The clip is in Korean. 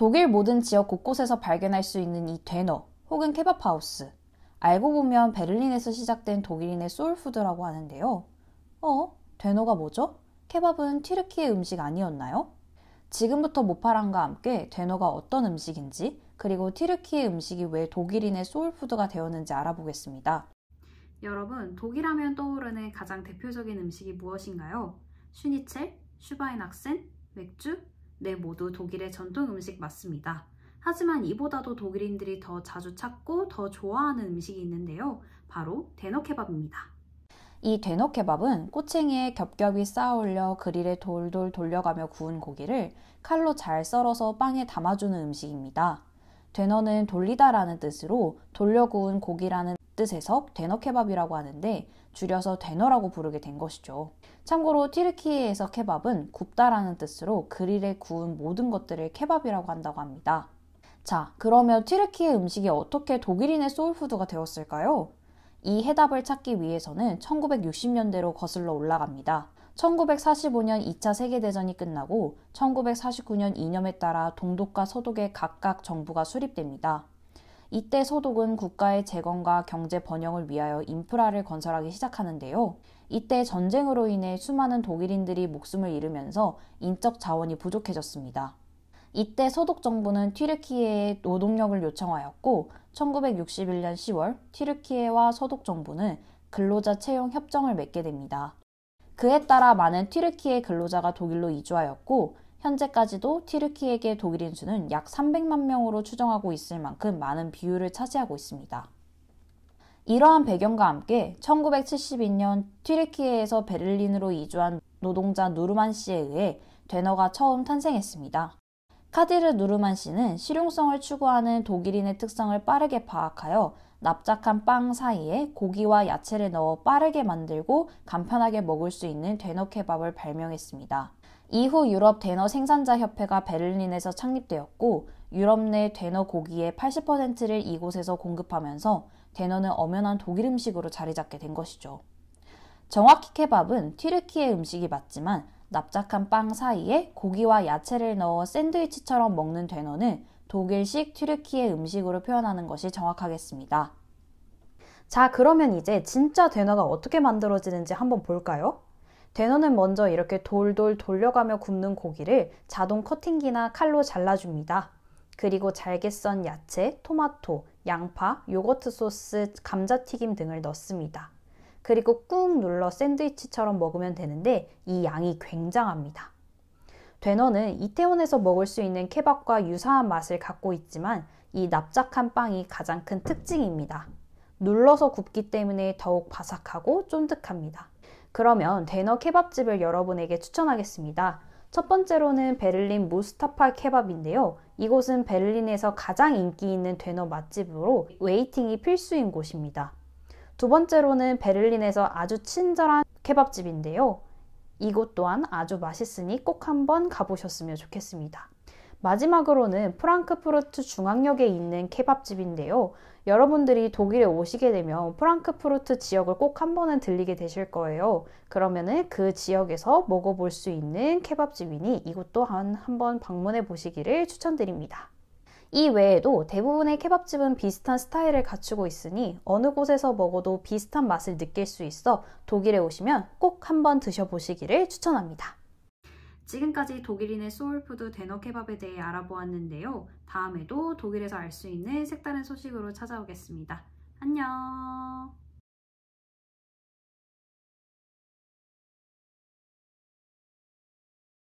독일 모든 지역 곳곳에서 발견할 수 있는 이 되너 혹은 케밥하우스. 알고 보면 베를린에서 시작된 독일인의 소울푸드라고 하는데요. 어? 되너가 뭐죠? 케밥은 튀르키의 음식 아니었나요? 지금부터 모파랑과 함께 되너가 어떤 음식인지 그리고 튀르키의 음식이 왜 독일인의 소울푸드가 되었는지 알아보겠습니다. 여러분, 독일하면 떠오르는 가장 대표적인 음식이 무엇인가요? 슈니첼, 슈바인학센, 맥주, 네, 모두 독일의 전통 음식 맞습니다. 하지만 이보다도 독일인들이 더 자주 찾고 더 좋아하는 음식이 있는데요. 바로 데너케밥입니다. 이 데너케밥은 꼬챙이에 겹겹이 쌓아올려 그릴에 돌돌 돌려가며 구운 고기를 칼로 잘 썰어서 빵에 담아주는 음식입니다. 되너는 돌리다라는 뜻으로 돌려 구운 고기라는 뜻에서 데너 케밥이라고 하는데 줄여서 데너라고 부르게 된 것이죠. 참고로 티르키예에서 케밥은 굽다라는 뜻으로 그릴에 구운 모든 것들을 케밥이라고 한다고 합니다. 자, 그러면 티르키의 음식이 어떻게 독일인의 소울푸드가 되었을까요? 이 해답을 찾기 위해서는 1960년대로 거슬러 올라갑니다. 1945년 2차 세계대전이 끝나고 1949년 이념에 따라 동독과 서독의 각각 정부가 수립됩니다. 이때 소독은 국가의 재건과 경제 번영을 위하여 인프라를 건설하기 시작하는데요. 이때 전쟁으로 인해 수많은 독일인들이 목숨을 잃으면서 인적 자원이 부족해졌습니다. 이때 소독 정부는 튀르키예의 노동력을 요청하였고 1961년 10월 튀르키예와 소독 정부는 근로자 채용 협정을 맺게 됩니다. 그에 따라 많은 튀르키예 근로자가 독일로 이주하였고 현재까지도 튀르키에게 독일인 수는 약 300만 명으로 추정하고 있을 만큼 많은 비율을 차지하고 있습니다. 이러한 배경과 함께 1972년 튀르키예에서 베를린으로 이주한 노동자 누르만 씨에 의해 되너가 처음 탄생했습니다. 카디르 누르만 씨는 실용성을 추구하는 독일인의 특성을 빠르게 파악하여 납작한 빵 사이에 고기와 야채를 넣어 빠르게 만들고 간편하게 먹을 수 있는 데너 케밥을 발명했습니다. 이후 유럽 데너 생산자 협회가 베를린에서 창립되었고 유럽 내 데너 고기의 80%를 이곳에서 공급하면서 데너는 엄연한 독일 음식으로 자리 잡게 된 것이죠. 정확히 케밥은 튀르키의 음식이 맞지만 납작한 빵 사이에 고기와 야채를 넣어 샌드위치처럼 먹는 되너는 독일식 튀르키의 음식으로 표현하는 것이 정확하겠습니다. 자, 그러면 이제 진짜 되너가 어떻게 만들어지는지 한번 볼까요? 되너는 먼저 이렇게 돌돌 돌려가며 굽는 고기를 자동 커팅기나 칼로 잘라줍니다. 그리고 잘게 썬 야채, 토마토, 양파, 요거트 소스, 감자튀김 등을 넣습니다. 그리고 꾹 눌러 샌드위치처럼 먹으면 되는데 이 양이 굉장합니다. 되너는 이태원에서 먹을 수 있는 케밥과 유사한 맛을 갖고 있지만 이 납작한 빵이 가장 큰 특징입니다. 눌러서 굽기 때문에 더욱 바삭하고 쫀득합니다. 그러면 데너 케밥집을 여러분에게 추천하겠습니다. 첫 번째로는 베를린 무스타파 케밥인데요. 이곳은 베를린에서 가장 인기 있는 데너 맛집으로 웨이팅이 필수인 곳입니다. 두 번째로는 베를린에서 아주 친절한 케밥집인데요. 이곳 또한 아주 맛있으니 꼭 한번 가보셨으면 좋겠습니다. 마지막으로는 프랑크푸르트 중앙역에 있는 케밥집인데요. 여러분들이 독일에 오시게 되면 프랑크푸르트 지역을 꼭한 번은 들리게 되실 거예요. 그러면은 그 지역에서 먹어볼 수 있는 케밥집이니 이곳 도한 한번 방문해 보시기를 추천드립니다. 이 외에도 대부분의 케밥집은 비슷한 스타일을 갖추고 있으니 어느 곳에서 먹어도 비슷한 맛을 느낄 수 있어 독일에 오시면 꼭 한번 드셔보시기를 추천합니다. 지금까지 독일인의 소울푸드 데너 케밥에 대해 알아보았는데요. 다음에도 독일에서 알 수 있는 색다른 소식으로 찾아오겠습니다. 안녕!